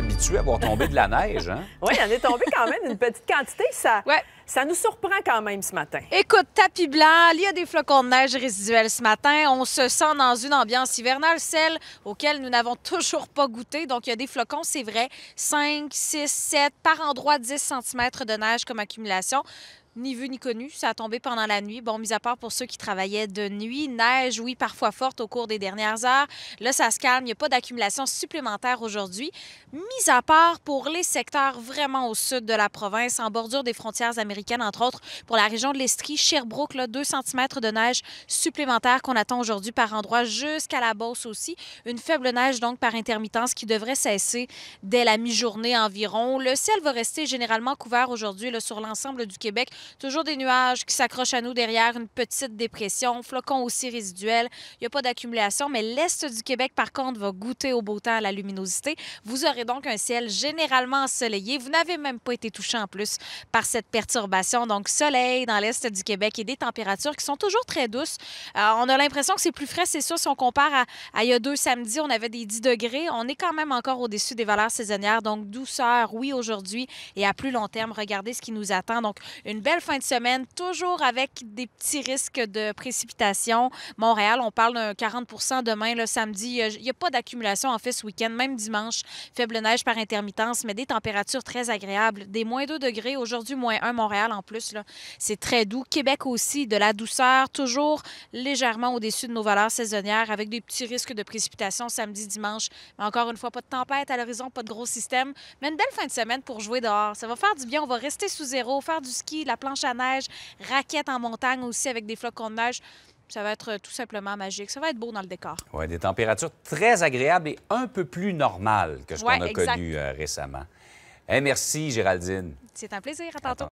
habitué à voir tomber de la neige. Hein? oui, il en est tombé quand même une petite quantité. Ça, ouais. ça nous surprend quand même ce matin. Écoute, tapis blanc, il y a des flocons de neige résiduels ce matin. On se sent dans une ambiance hivernale, celle auquel nous n'avons toujours pas goûté. Donc, il y a des flocons, c'est vrai, 5, 6, 7, par endroit 10 cm de neige comme accumulation ni vu ni connu. Ça a tombé pendant la nuit. Bon, mis à part pour ceux qui travaillaient de nuit. Neige, oui, parfois forte au cours des dernières heures. Là, ça se calme. Il n'y a pas d'accumulation supplémentaire aujourd'hui. Mis à part pour les secteurs vraiment au sud de la province, en bordure des frontières américaines, entre autres, pour la région de l'Estrie, Sherbrooke, là, 2 cm de neige supplémentaire qu'on attend aujourd'hui par endroit jusqu'à la Beauce aussi. Une faible neige, donc, par intermittence qui devrait cesser dès la mi-journée environ. Le ciel va rester généralement couvert aujourd'hui sur l'ensemble du Québec Toujours des nuages qui s'accrochent à nous derrière une petite dépression, flocons aussi résiduels. Il n'y a pas d'accumulation, mais l'est du Québec, par contre, va goûter au beau temps, à la luminosité. Vous aurez donc un ciel généralement ensoleillé. Vous n'avez même pas été touché en plus par cette perturbation. Donc, soleil dans l'est du Québec et des températures qui sont toujours très douces. Euh, on a l'impression que c'est plus frais, c'est sûr, si on compare à, il y a deux samedis, on avait des 10 degrés. On est quand même encore au-dessus des valeurs saisonnières. Donc, douceur, oui, aujourd'hui et à plus long terme. Regardez ce qui nous attend. Donc, une belle belle fin de semaine, toujours avec des petits risques de précipitation. Montréal, on parle d'un 40 demain, le samedi. Il n'y a, pas d'accumulation en fait ce week-end, même dimanche. Faible neige par intermittence, mais des températures très agréables. Des moins 2 degrés, aujourd'hui moins 1 Montréal en plus. C'est très doux. Québec aussi, de la douceur, toujours légèrement au-dessus de nos valeurs saisonnières, avec des petits risques de précipitations samedi, dimanche. Mais encore une fois, pas de tempête à l'horizon, pas de gros système. Mais une belle fin de semaine pour jouer dehors. Ça va faire du bien. On va rester sous zéro, faire du ski, la planche à neige, raquettes en montagne aussi avec des flocons de neige. Ça va être tout simplement magique. Ça va être beau dans le décor. Oui, des températures très agréables et un peu plus normales que ce qu'on a connu euh, récemment. Et merci, Géraldine. C'est un plaisir. À tantôt.